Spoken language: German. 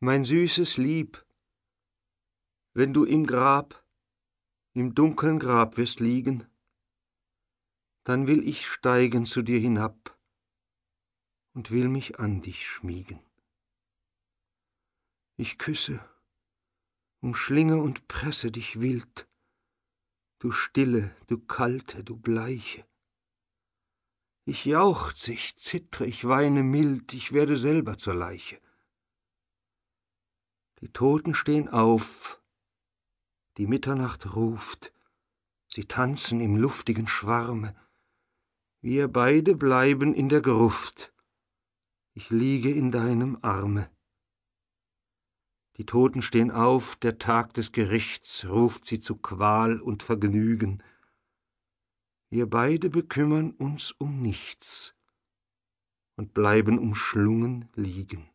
mein süßes Lieb, wenn du im Grab, im dunkeln Grab wirst liegen, dann will ich steigen zu dir hinab und will mich an dich schmiegen. Ich küsse, umschlinge und presse dich wild, du stille, du kalte, du bleiche. Ich jauchze, ich zittre, ich weine mild, ich werde selber zur Leiche. Die Toten stehen auf, die Mitternacht ruft, sie tanzen im luftigen Schwarme. Wir beide bleiben in der Gruft, ich liege in deinem Arme. Die Toten stehen auf, der Tag des Gerichts ruft sie zu Qual und Vergnügen. Wir beide bekümmern uns um nichts und bleiben umschlungen liegen.